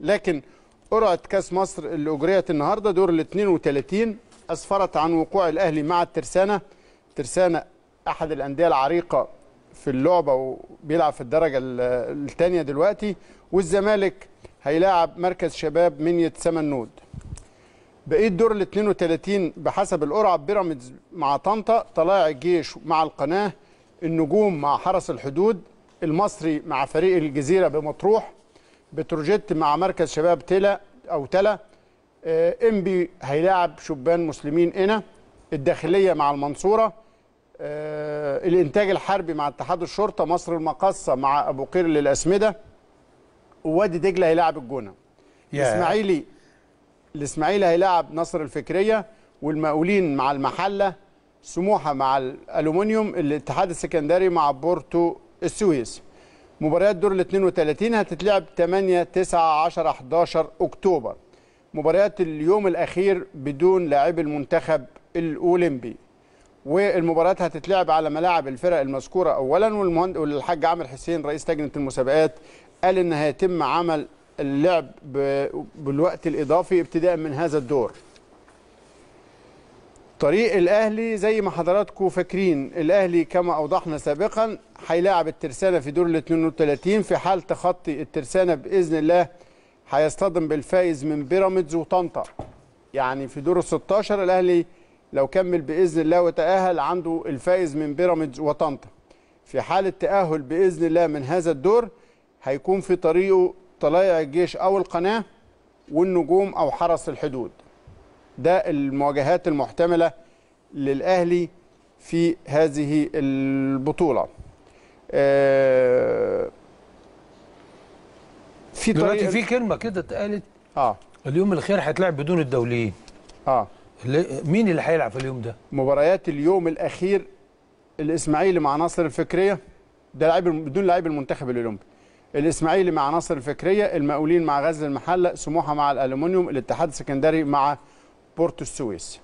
لكن قرعة كاس مصر اللي أجريت النهاردة دور ال 32 أسفرت عن وقوع الأهلي مع الترسانة ترسانه أحد الأندية العريقة في اللعبة وبيلعب في الدرجة الثانية دلوقتي والزمالك هيلاعب مركز شباب منية سمنود بقيت دور ال 32 بحسب القرعة بيراميدز مع طنطا طلائع الجيش مع القناة النجوم مع حرس الحدود المصري مع فريق الجزيرة بمطروح بتروجيت مع مركز شباب تلا او تلا آه، امبي هيلاعب شبان مسلمين هنا الداخليه مع المنصوره آه، الانتاج الحربي مع اتحاد الشرطه مصر المقصه مع ابو قير للاسمده ووادي دجله هيلاعب الجونه الاسماعيلي الاسماعيلي هيلاعب نصر الفكريه والمقاولين مع المحله سموحه مع الالومنيوم الاتحاد السكندري مع بورتو السويس مباريات دور ال 32 هتتلعب 8 9 10 11 اكتوبر مباريات اليوم الاخير بدون لاعب المنتخب الاولمبي والمباريات هتتلعب على ملاعب الفرق المذكوره اولا والمهند... والحاج عامر حسين رئيس لجنه المسابقات قال ان هيتم عمل اللعب بالوقت الاضافي ابتداء من هذا الدور طريق الاهلي زي ما حضراتكم فاكرين الاهلي كما اوضحنا سابقا هيلاعب الترسانه في دور ال 32 في حال تخطي الترسانه باذن الله هيصطدم بالفائز من بيراميدز وطنطا يعني في دور ال 16 الاهلي لو كمل باذن الله وتاهل عنده الفائز من بيراميدز وطنطا في حال التاهل باذن الله من هذا الدور هيكون في طريقه طلائع الجيش او القناه والنجوم او حرس الحدود ده المواجهات المحتمله للاهلي في هذه البطوله آه، في دلوقتي في كلمه كده اتقالت اه اليوم الخير هيتلعب بدون الدوليين اه مين اللي هيلعب في اليوم ده مباريات اليوم الاخير الاسماعيلي مع ناصر الفكريه ده لعيب بدون لعيب المنتخب الاولمبي الاسماعيلي مع ناصر الفكريه المقاولين مع غزل المحله سموحه مع الالومنيوم الاتحاد السكندري مع Porto Suíço.